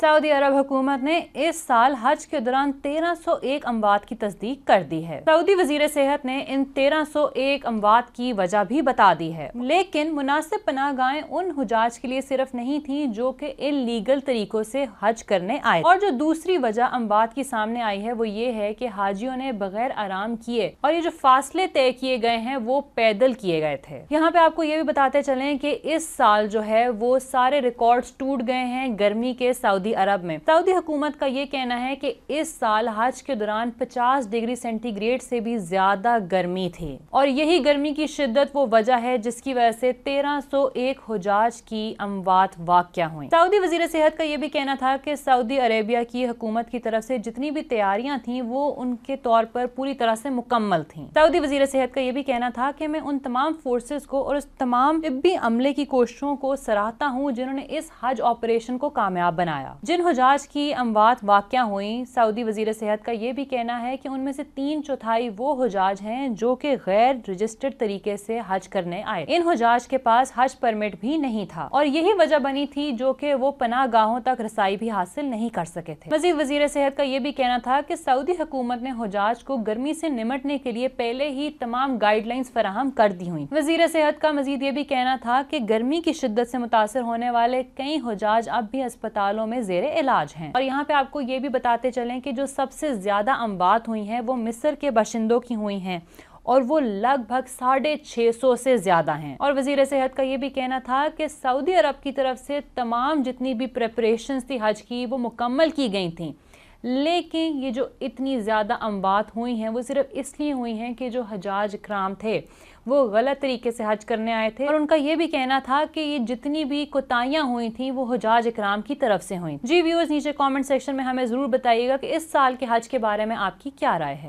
Saudi अरब हुकूमत ने इस साल हज के दौरान 1301 अमवात की तस्दीक कर दी है सऊदी वजीर सेहत ने इन 1301 अमवात की वजह भी बता दी है लेकिन मुनासिब पनाह गाहें उन हजाज के लिए सिर्फ नहीं थी जो कि लीगल तरीकों से हज करने आए और जो दूसरी वजह अमवात की सामने आई है वो ये है की हाजियों ने बगैर आराम किए और ये जो फासले तय किए गए हैं वो पैदल किए गए थे यहाँ पे आपको ये भी बताते चले की इस साल जो है वो सारे रिकॉर्ड टूट गए हैं गर्मी के सऊदी सऊदी अरब में सऊदी हुकूमत का ये कहना है कि इस साल हज के दौरान 50 डिग्री सेंटीग्रेड से भी ज्यादा गर्मी थी और यही गर्मी की शिद्दत वो वजह है जिसकी वजह से 1301 हजाज की अमवात वाक्य हुई सऊदी वजीर सेहत का ये भी कहना था कि सऊदी अरेबिया की हुकूमत की तरफ से जितनी भी तैयारियां थी वो उनके तौर पर पूरी तरह से मुकम्मल थी सऊदी वजीर सेहत का ये भी कहना था कि मैं उन तमाम फोर्सेज को और उस तमाम तबी अमले की कोशिशों को सराहता हूँ जिन्होंने इस हज ऑपरेशन को कामयाब बनाया जिन हजाज की अमवात वाक़ हुई सऊदी वजीर सेहत का ये भी कहना है कि उनमें से तीन चौथाई वो हजाज हैं जो कि गैर रजिस्टर्ड तरीके से हज करने आए इन हजाज के पास हज परमिट भी नहीं था और यही वजह बनी थी जो कि वो पनाह गाहों तक रसाई भी हासिल नहीं कर सके थे मजीद वजीर सेहत का ये भी कहना था की सऊदी हुकूमत ने हजाज को गर्मी से निमटने के लिए पहले ही तमाम गाइडलाइंस फराहम कर दी हुई वजीर सेहत का मजीद ये भी कहना था की गर्मी की शिद्दत से मुतासर होने वाले कई हजाज अब भी अस्पतालों में जेर इलाज हैं और यहाँ पे आपको ये भी बताते चलें कि जो सबसे ज़्यादा अमवात हुई हैं वो मिस्र के बाशिंदों की हुई हैं और वो लगभग साढ़े छः सौ से ज़्यादा हैं और वजीर सेहत का ये भी कहना था कि सऊदी अरब की तरफ से तमाम जितनी भी प्रपरेशन थी हज की वो मुकम्मल की गई थी लेकिन ये जो इतनी ज़्यादा अमवात हुई हैं वो सिर्फ इसलिए हुई हैं कि जो हजाज इक्राम थे वो गलत तरीके से हज करने आए थे और उनका ये भी कहना था कि ये जितनी भी कोताहियाँ हुई थी वो हजाज इक्राम की तरफ से हुई जी व्यूज़ नीचे कमेंट सेक्शन में हमें ज़रूर बताइएगा कि इस साल के हज के बारे में आपकी क्या राय है